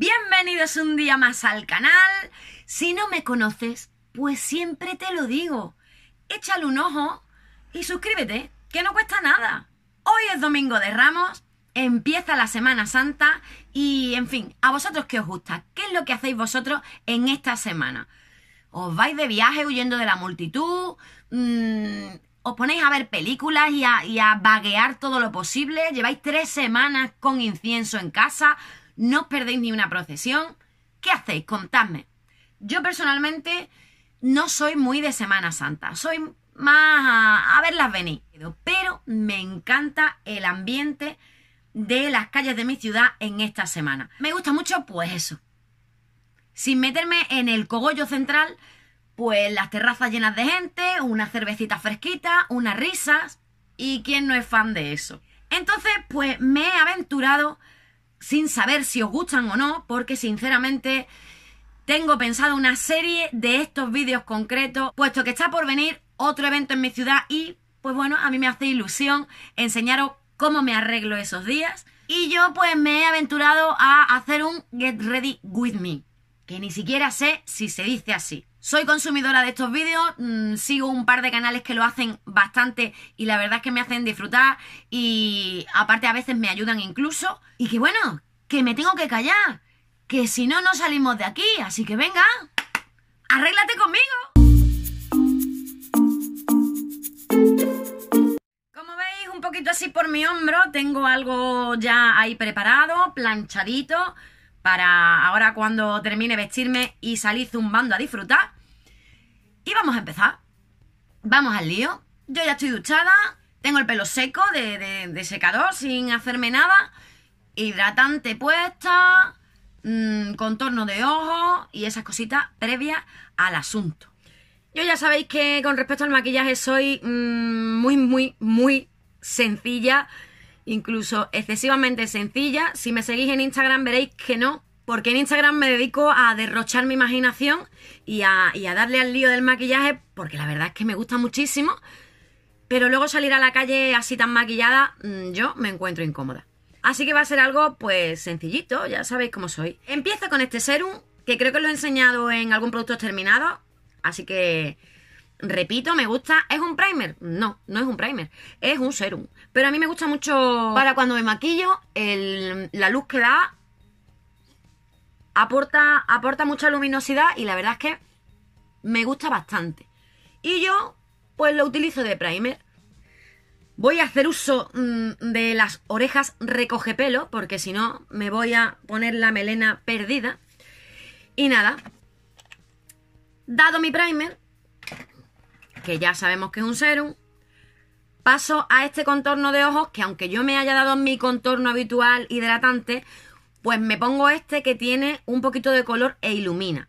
Bienvenidos un día más al canal. Si no me conoces, pues siempre te lo digo. Échale un ojo y suscríbete, que no cuesta nada. Hoy es Domingo de Ramos, empieza la Semana Santa y, en fin, a vosotros qué os gusta, qué es lo que hacéis vosotros en esta semana. ¿Os vais de viaje huyendo de la multitud? Mm, os ponéis a ver películas y a, y vaguear todo lo posible, lleváis tres semanas con incienso en casa, no os perdéis ni una procesión. ¿Qué hacéis? Contadme. Yo personalmente no soy muy de Semana Santa, soy más a, verlas venir, pero me encanta el ambiente de las calles de mi ciudad en esta semana. Me gusta mucho, pues eso. Sin meterme en el cogollo central, pues las terrazas llenas de gente, Una cervecita fresquita. unas risas. ¿Y quién no es fan de eso? Entonces, pues me he aventurado sin saber si os gustan o no, porque sinceramente tengo pensado una serie de estos vídeos concretos, puesto que está por venir otro evento en mi ciudad y, pues bueno, a mí me hace ilusión enseñaros cómo me arreglo esos días. Y yo pues me he aventurado a hacer un Get Ready With Me, que ni siquiera sé si se dice así. Soy consumidora de estos vídeos, mm, sigo un par de canales que lo hacen bastante y la verdad es que me hacen disfrutar y aparte a veces me ayudan incluso. Y que bueno, que me tengo que callar, que si no, no salimos de aquí, así que venga, arréglate conmigo. Como veis, un poquito así por mi hombro, tengo algo ya ahí preparado, planchadito para ahora cuando termine vestirme y salir zumbando a disfrutar. Y vamos a empezar. Vamos al lío. Yo ya estoy duchada, tengo el pelo seco de, secador sin hacerme nada. Hidratante puesta, mm, contorno de ojos y esas cositas previas al asunto. Yo ya sabéis que con respecto al maquillaje soy mm, muy, muy, muy sencilla incluso excesivamente sencilla. Si me seguís en Instagram veréis que no porque en Instagram me dedico a derrochar mi imaginación y a, darle al lío del maquillaje, porque la verdad es que me gusta muchísimo, pero luego salir a la calle así tan maquillada, mm, yo me encuentro incómoda. Así que va a ser algo pues sencillito, ya sabéis cómo soy. Empiezo con este serum, que creo que lo he enseñado en algún producto terminado, así que repito, me gusta. ¿Es un primer? No, no es un primer, es un serum. Pero a mí me gusta mucho para cuando me maquillo, la luz que da Aporta, aporta mucha luminosidad y la verdad es que me gusta bastante. Y yo, pues lo utilizo de primer. Voy a hacer uso mm, de las orejas recoge pelo porque si no me voy a poner la melena perdida. Y nada, dado mi primer, que ya sabemos que es un serum, paso a este contorno de ojos, que aunque yo me haya dado mi contorno habitual hidratante, pues me pongo este que tiene un poquito de color e ilumina.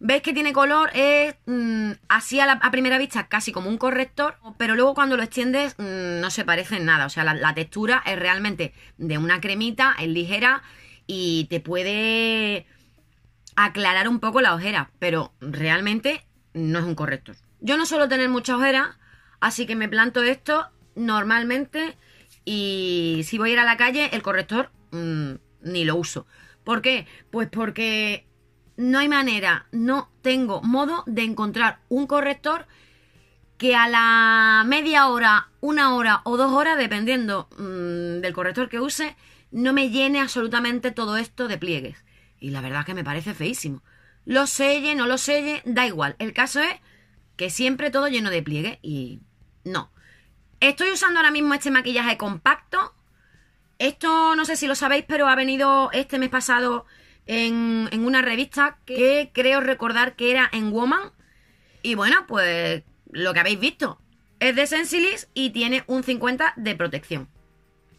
¿Veis que tiene color? Es mm, así a, primera vista casi como un corrector, pero luego cuando lo extiendes mm, no se parece en nada. O sea, la, textura es realmente de una cremita, es ligera y te puede aclarar un poco la ojera, pero realmente no es un corrector. Yo no suelo tener mucha ojera, así que me planto esto normalmente y si voy a ir a la calle, el corrector mm, ni lo uso. ¿Por qué? Pues porque no hay manera, no tengo modo de encontrar un corrector que a la media hora, una hora o dos horas, dependiendo mm, del corrector que use, no me llene absolutamente todo esto de pliegues. Y la verdad es que me parece feísimo. Lo selle, no lo selle, da igual. El caso es que siempre todo lleno de pliegues y no. Estoy usando ahora mismo este maquillaje compacto esto no sé si lo sabéis, pero ha venido este mes pasado en, una revista que creo recordar que era en Woman. Y bueno, pues lo que habéis visto. Es de Sensilis y tiene un 50 de protección.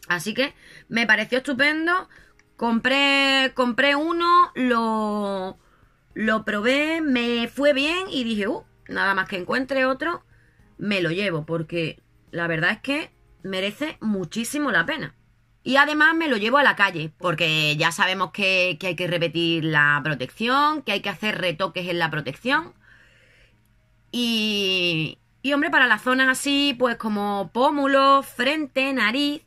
Así que me pareció estupendo. Compré, compré uno, lo, lo probé, me fue bien y dije, uh, nada más que encuentre otro, me lo llevo porque la verdad es que merece muchísimo la pena. Y además me lo llevo a la calle, porque ya sabemos que, hay que repetir la protección, que hay que hacer retoques en la protección. Y, y hombre, para las zonas así, pues como pómulo, frente, nariz,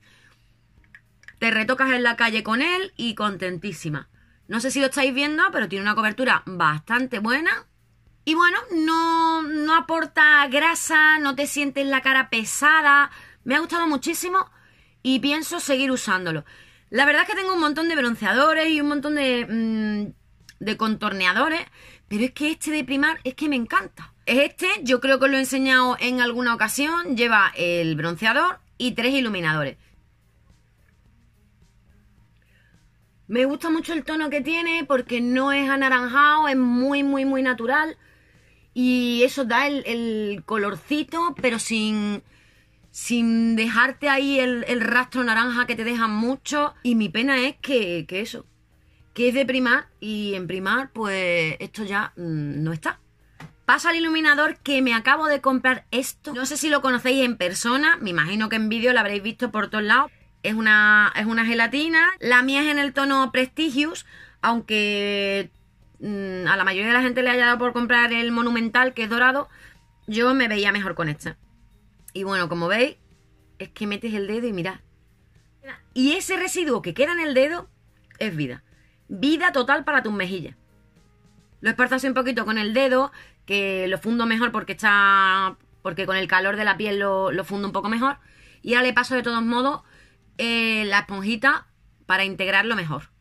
te retocas en la calle con él y contentísima. No sé si lo estáis viendo, pero tiene una cobertura bastante buena. Y bueno, no, no aporta grasa, no te sientes la cara pesada. Me ha gustado muchísimo y pienso seguir usándolo. La verdad es que tengo un montón de bronceadores y un montón de, mm, contorneadores, pero es que este de primar es que me encanta. Es este, yo creo que os lo he enseñado en alguna ocasión, lleva el bronceador y tres iluminadores. Me gusta mucho el tono que tiene porque no es anaranjado, es muy, muy, muy natural. Y eso da el colorcito, pero sin, sin dejarte ahí el, rastro naranja que te dejan mucho. Y mi pena es que, eso, que es de primar y en primar pues esto ya mm, no está. pasa al iluminador que me acabo de comprar esto. No sé si lo conocéis en persona, me imagino que en vídeo lo habréis visto por todos lados. Es una, es una gelatina, la mía es en el tono Prestigious, aunque mm, a la mayoría de la gente le haya dado por comprar el Monumental, que es dorado, yo me veía mejor con esta. Y bueno, como veis, es que metes el dedo y mira Y ese residuo que queda en el dedo es vida. Vida total para tus mejillas. Lo esparzo un poquito con el dedo, que lo fundo mejor porque está. porque con el calor de la piel lo, fundo un poco mejor. Y ahora le paso de todos modos eh, la esponjita para integrarlo mejor.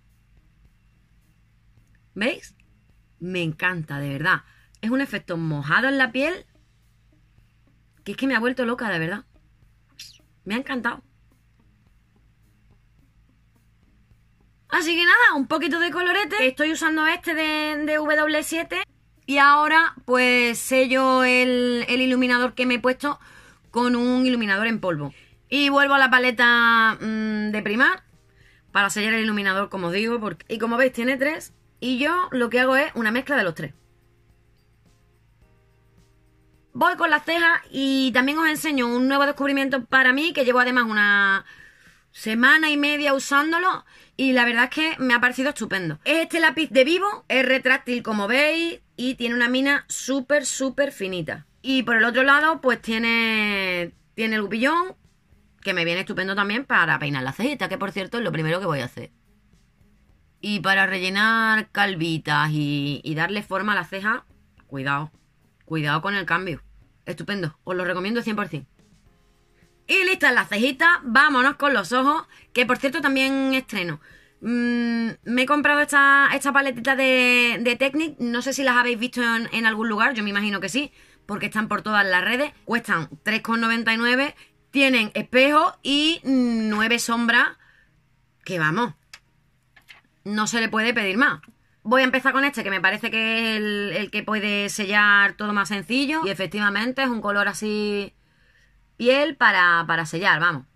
¿Veis? Me encanta, de verdad. Es un efecto mojado en la piel que es que me ha vuelto loca, de verdad. Me ha encantado. Así que nada, un poquito de colorete. Estoy usando este de, W7. Y ahora pues sello el, el, iluminador que me he puesto con un iluminador en polvo. Y vuelvo a la paleta mm, de primar para sellar el iluminador, como digo. Y como veis, tiene tres. Y yo lo que hago es una mezcla de los tres. Voy con las cejas y también os enseño un nuevo descubrimiento para mí que llevo además una semana y media usándolo y la verdad es que me ha parecido estupendo. Es este lápiz de vivo, es retráctil como veis y tiene una mina súper, súper finita. Y por el otro lado pues tiene, tiene el gupillón que me viene estupendo también para peinar la cejita, que por cierto es lo primero que voy a hacer. Y para rellenar calvitas y, y darle forma a la ceja, cuidado, cuidado con el cambio. Estupendo, os lo recomiendo 100%. Y listas las cejitas, vámonos con los ojos, que por cierto también estreno. Mm, me he comprado esta, esta paletita de, de Technic, no sé si las habéis visto en, en algún lugar, yo me imagino que sí, porque están por todas las redes, cuestan 3,99, tienen espejo y 9 sombras, que vamos, no se le puede pedir más. Voy a empezar con este que me parece que es el, que puede sellar todo más sencillo. Y efectivamente es un color así piel para, sellar, vamos.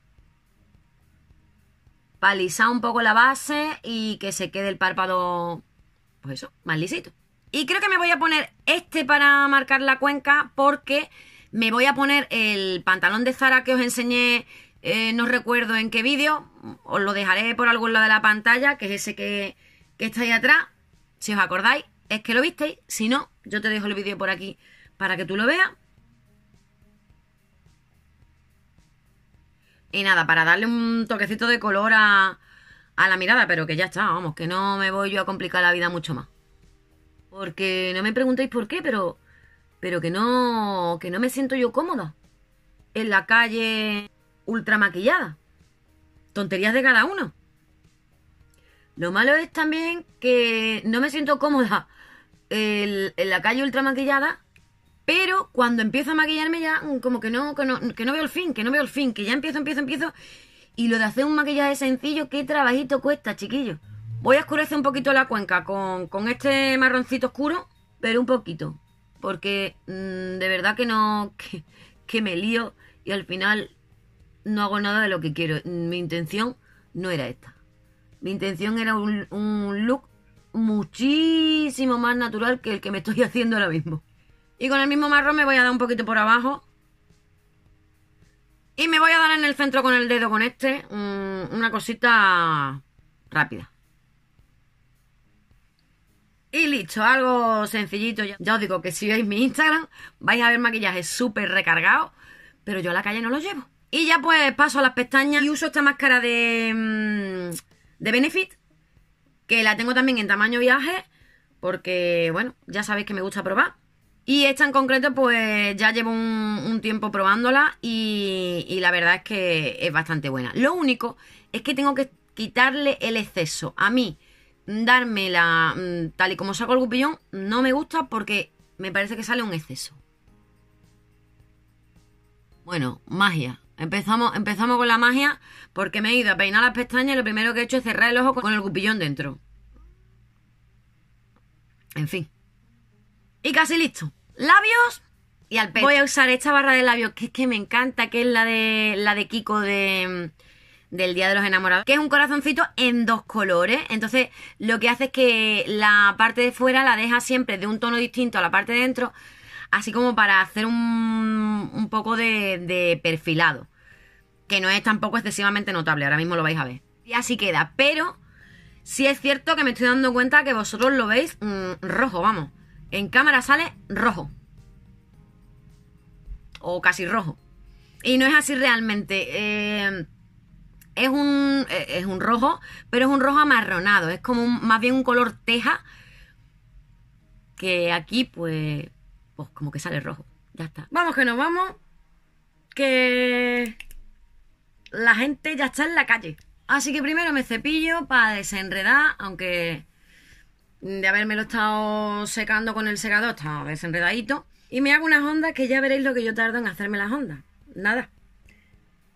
Palizar un poco la base y que se quede el párpado, pues eso, más lisito. Y creo que me voy a poner este para marcar la cuenca porque me voy a poner el pantalón de Zara que os enseñé, eh, no recuerdo en qué vídeo, os lo dejaré por algún lado de la pantalla, que es ese que, que está ahí atrás. Si os acordáis, es que lo visteis. Si no, yo te dejo el vídeo por aquí para que tú lo veas. Y nada, para darle un toquecito de color a, la mirada, pero que ya está, vamos, que no me voy yo a complicar la vida mucho más. Porque no me preguntéis por qué, pero, pero que no, que no me siento yo cómoda en la calle ultra maquillada. Tonterías de cada uno. Lo malo es también que no me siento cómoda en la calle ultra maquillada, pero cuando empiezo a maquillarme ya mm, como que no, que no, veo el fin, que no veo el fin, que ya empiezo, empiezo, empiezo. Y lo de hacer un maquillaje sencillo, qué trabajito cuesta, chiquillos. Voy a oscurecer un poquito la cuenca con, este marroncito oscuro, pero un poquito. Porque mm, de verdad que no, que me lío y al final no hago nada de lo que quiero. Mi intención no era esta. Mi intención era un, look muchísimo más natural que el que me estoy haciendo ahora mismo. Y con el mismo marrón me voy a dar un poquito por abajo. Y me voy a dar en el centro con el dedo con este. una cosita rápida. Y listo, algo sencillito. Ya os digo que si veis mi Instagram vais a ver maquillaje súper recargado. Pero yo a la calle no lo llevo. Y ya pues paso a las pestañas y uso esta máscara de... Mm, de Benefit, que la tengo también en tamaño viaje, porque, bueno, ya sabéis que me gusta probar. Y esta en concreto, pues ya llevo un, tiempo probándola y, y, la verdad es que es bastante buena. Lo único es que tengo que quitarle el exceso. A mí, dármela mm, tal y como saco el cupillón, no me gusta porque me parece que sale un exceso. Bueno, magia. Empezamos, empezamos con la magia porque me he ido a peinar las pestañas y lo primero que he hecho es cerrar el ojo con el cupillón dentro. En fin. Y casi listo. Labios y al pecho. Voy a usar esta barra de labios que es que me encanta, que es la de, la de Kiko de del Día de los Enamorados, que es un corazoncito en dos colores. Entonces, lo que hace es que la parte de fuera la deja siempre de un tono distinto a la parte de dentro así como para hacer un, poco de, perfilado, que no es tampoco excesivamente notable, ahora mismo lo vais a ver. Y así queda, pero sí es cierto que me estoy dando cuenta que vosotros lo veis mm, rojo, vamos. En cámara sale rojo. O casi rojo. Y no es así realmente. Eh, es, un, eh, es un rojo, pero es un rojo amarronado. Es como más bien un color teja. Que aquí, pues, como que sale rojo. Ya está. Vamos que nos vamos. Que la gente ya está en la calle. Así que primero me cepillo para desenredar, aunque de haberme lo estado secando con el secador está desenredadito. Y me hago unas ondas que ya veréis lo que yo tardo en hacerme las ondas. Nada.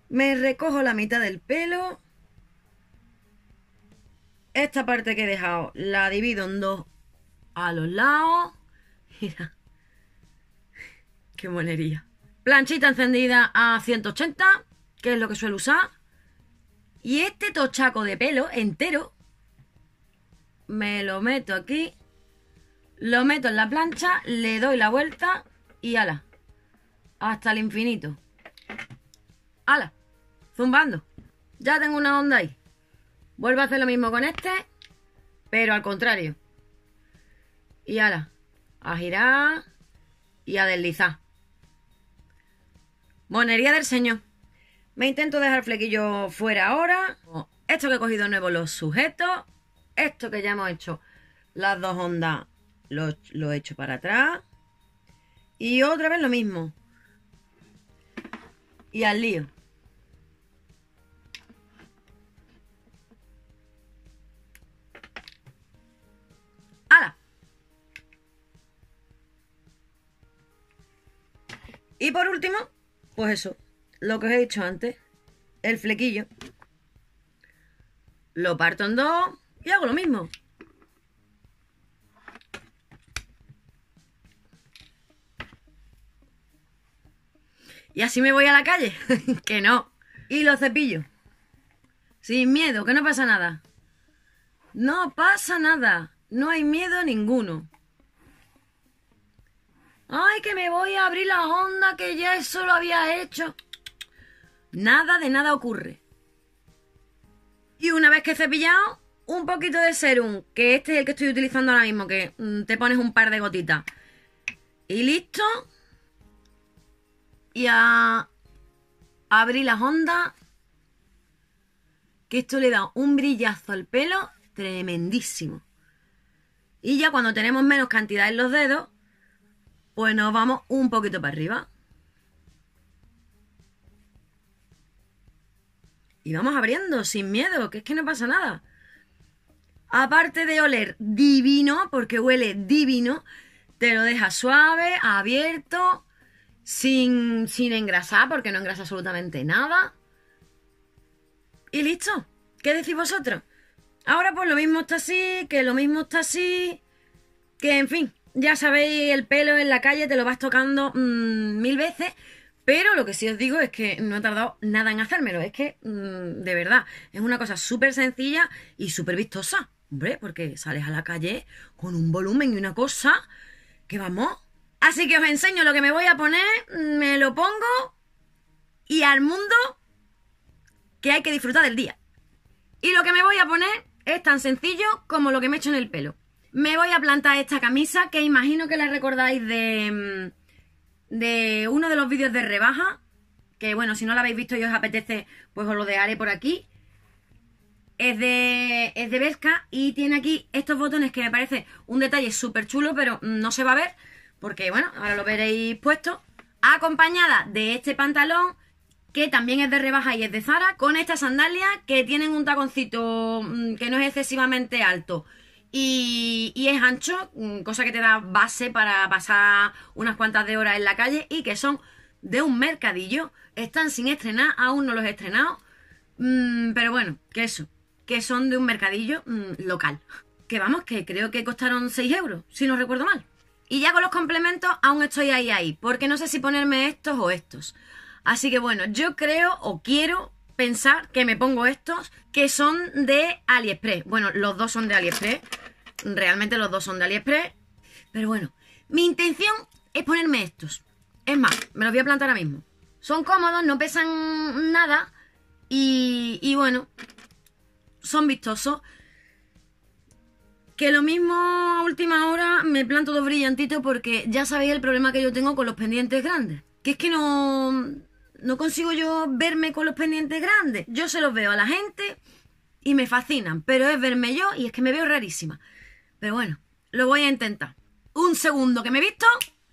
Me recojo la mitad del pelo. Esta parte que he dejado la divido en dos a los lados. Mira. Qué Planchita encendida a 180, que es lo que suelo usar. Y este tochaco de pelo entero me lo meto aquí, lo meto en la plancha, le doy la vuelta y ala. Hasta el infinito. Ala. Zumbando. Ya tengo una onda ahí. Vuelvo a hacer lo mismo con este, pero al contrario. Y ala. A girar y a deslizar. Monería del señor. Me intento dejar flequillo fuera ahora. Esto que he cogido nuevo, los sujetos. Esto que ya hemos hecho, las dos ondas, lo, lo he hecho para atrás. Y otra vez lo mismo. Y al lío. ¡Hala! Y por último, pues eso, lo que os he dicho antes, el flequillo. Lo parto en dos y hago lo mismo. Y así me voy a la calle. que no. Y lo cepillo. Sin miedo, que no pasa nada. No pasa nada. No hay miedo ninguno. Ay, que me voy a abrir la onda, que ya eso lo había hecho. Nada de nada ocurre. Y una vez que cepillado, un poquito de serum, que este es el que estoy utilizando ahora mismo, que mm, te pones un par de gotitas. Y listo. Y a abrir las ondas. Que esto le da un brillazo al pelo tremendísimo. Y ya cuando tenemos menos cantidad en los dedos, pues nos vamos un poquito para arriba. Y vamos abriendo sin miedo, que es que no pasa nada. Aparte de oler divino, porque huele divino, te lo deja suave, abierto, sin, sin engrasar, porque no engrasa absolutamente nada. Y listo. ¿Qué decís vosotros? Ahora pues lo mismo está así, que lo mismo está así, que en fin, ya sabéis, el pelo en la calle te lo vas tocando mm, mil veces, pero lo que sí os digo es que no he tardado nada en hacérmelo. Es que, mm, de verdad, es una cosa súper sencilla y súper vistosa. Hombre, porque sales a la calle con un volumen y una cosa que vamos. Así que os enseño lo que me voy a poner, me lo pongo y al mundo que hay que disfrutar del día. Y lo que me voy a poner es tan sencillo como lo que me he hecho en el pelo. Me voy a plantar esta camisa que imagino que la recordáis de, mm, de uno de los vídeos de rebaja. Que bueno, si no la habéis visto y os apetece, pues os lo dejaré por aquí. Es de, es de Vesca y tiene aquí estos botones que me parece un detalle súper chulo, pero mm, no se va a ver. Porque bueno, ahora lo veréis puesto. Acompañada de este pantalón que también es de rebaja y es de Zara, con estas sandalias que tienen un taconcito mm, que no es excesivamente alto, y, es ancho, mm, cosa que te da base para pasar unas cuantas de horas en la calle y que son de un mercadillo. Están sin estrenar, aún no los he estrenado. Mm, pero bueno, que eso, que son de un mercadillo mm, local. Que vamos, que creo que costaron 6 euros, si no recuerdo mal. Y ya con los complementos aún estoy ahí, ahí, porque no sé si ponerme estos o estos. Así que bueno, yo creo o quiero pensar que me pongo estos que son de AliExpress. Bueno, los dos son de AliExpress Realmente los dos son de AliExpress. Pero bueno, mi intención es ponerme estos. Es más, me los voy a plantar ahora mismo. Son cómodos, no pesan nada. Y, bueno, son vistosos. Que lo mismo a última hora me planto dos brillantitos porque ya sabéis el problema que yo tengo con los pendientes grandes. Que es que no, no consigo yo verme con los pendientes grandes. Yo se los veo a la gente y me fascinan, pero es verme yo y es que me veo rarísima. Pero bueno, lo voy a intentar. Un segundo que me he visto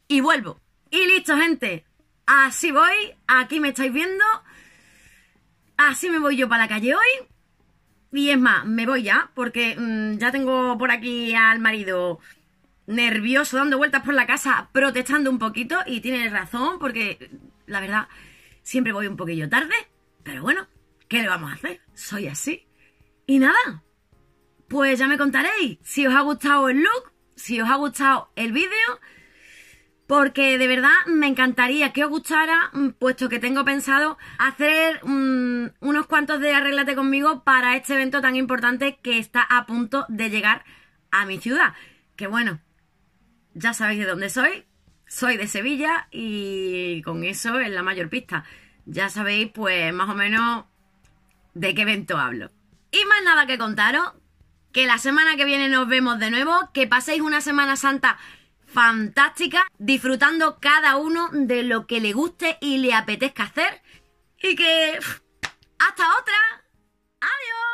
y vuelvo. Y listo, gente. Así voy. Aquí me estáis viendo. Así me voy yo para la calle hoy. Y es más, me voy ya, porque mm, ya tengo por aquí al marido nervioso, dando vueltas por la casa, protestando un poquito, y tiene razón, porque la verdad, siempre voy un poquillo tarde, pero bueno, ¿qué le vamos a hacer? Soy así. Y nada, pues ya me contaréis si os ha gustado el look, si os ha gustado el vídeo, porque de verdad me encantaría que os gustara, mm, puesto que tengo pensado hacer mm, unos cuantos de Arréglate conmigo para este evento tan importante que está a punto de llegar a mi ciudad. Que bueno, ya sabéis de dónde soy, soy de Sevilla y con eso es la mayor pista. Ya sabéis pues más o menos de qué evento hablo. Y más nada que contaros, que la semana que viene nos vemos de nuevo, que paséis una Semana Santa fantástica, disfrutando cada uno de lo que le guste y le apetezca hacer. Y que... ¡Hasta otra! ¡Adiós!